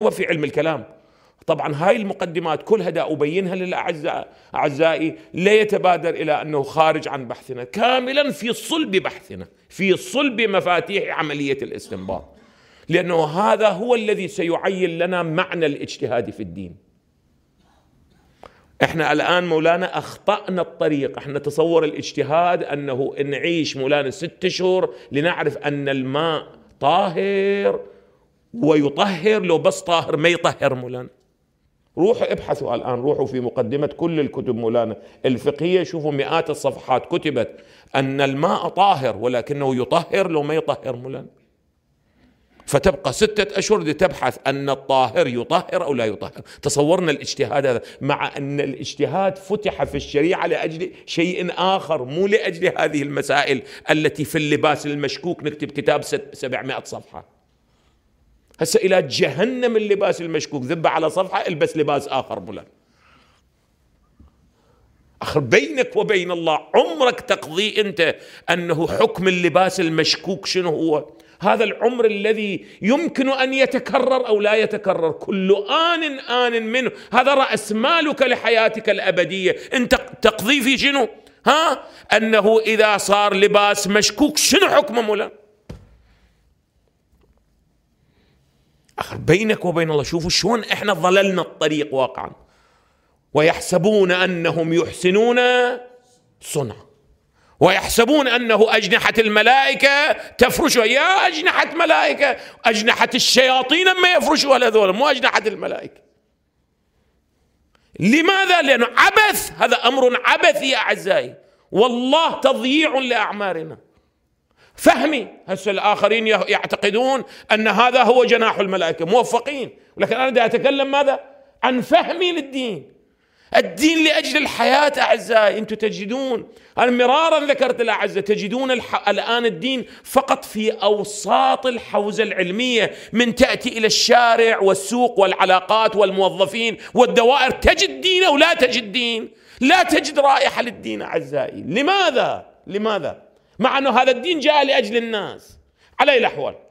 وفي علم الكلام طبعا هاي المقدمات كلها دا أبينها للأعزاء أعزائي لا يتبادر إلى أنه خارج عن بحثنا كاملا في صلب بحثنا في صلب مفاتيح عملية الاستنباط لأنه هذا هو الذي سيعين لنا معنى الاجتهاد في الدين احنا الآن مولانا أخطأنا الطريق احنا تصور الاجتهاد أنه نعيش مولانا ست شهور لنعرف أن الماء طاهر ويطهر لو بس طاهر ما يطهر مولانا روحوا ابحثوا الان روحوا في مقدمه كل الكتب مولانا الفقهيه شوفوا مئات الصفحات كتبت ان الماء طاهر ولكنه يطهر لو ما يطهر مولانا فتبقى ستة أشهر لتبحث أن الطاهر يطهر أو لا يطهر تصورنا الاجتهاد هذا مع أن الاجتهاد فتح في الشريعة لأجل شيء آخر مو لأجل هذه المسائل التي في اللباس المشكوك نكتب كتاب سبعمائة صفحة هسه الى جهنم اللباس المشكوك ذبه على صفحه البس لباس اخر بلند اخر بينك وبين الله عمرك تقضي انت انه حكم اللباس المشكوك شنو هو هذا العمر الذي يمكن ان يتكرر او لا يتكرر كل ان ان منه هذا راس مالك لحياتك الابديه انت تقضي في شنو ها انه اذا صار لباس مشكوك شنو حكمه مولانا الاخر بينك وبين الله شوفوا شلون احنا ضللنا الطريق واقعا ويحسبون انهم يحسنون صنعا ويحسبون انه اجنحه الملائكه تفرشها يا اجنحه ملائكه اجنحه الشياطين ما يفرشها هذول مو اجنحه الملائكه لماذا لانه عبث هذا امر عبثي يا اعزائي والله تضييع لاعمارنا فهمي هسه الآخرين يعتقدون أن هذا هو جناح الملائكة موفقين ولكن أنا دا أتكلم ماذا عن فهمي للدين الدين لأجل الحياة أعزائي أنتم تجدون أنا مرارا ذكرت الأعزة تجدون الح... الآن الدين فقط في أوساط الحوزة العلمية من تأتي إلى الشارع والسوق والعلاقات والموظفين والدوائر تجد دين أو لا تجد دين لا تجد رائحة للدين أعزائي لماذا؟ لماذا؟ مع أنه هذا الدين جاء لأجل الناس على الأحوال